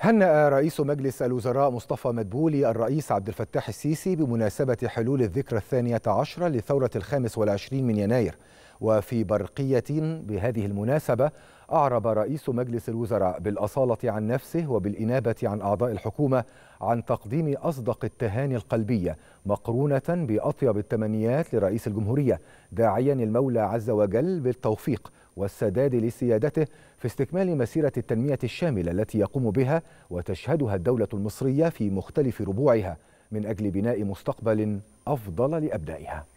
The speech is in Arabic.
هنأ رئيس مجلس الوزراء مصطفى مدبولي الرئيس عبد الفتاح السيسي بمناسبة حلول الذكرى الثانية عشرة لثورة الخامس والعشرين من يناير وفي برقية بهذه المناسبة أعرب رئيس مجلس الوزراء بالأصالة عن نفسه وبالإنابة عن أعضاء الحكومة عن تقديم أصدق التهاني القلبية مقرونة بأطيب التمنيات لرئيس الجمهورية داعيا المولى عز وجل بالتوفيق والسداد لسيادته في استكمال مسيرة التنمية الشاملة التي يقوم بها وتشهدها الدولة المصرية في مختلف ربوعها من أجل بناء مستقبل أفضل لأبنائها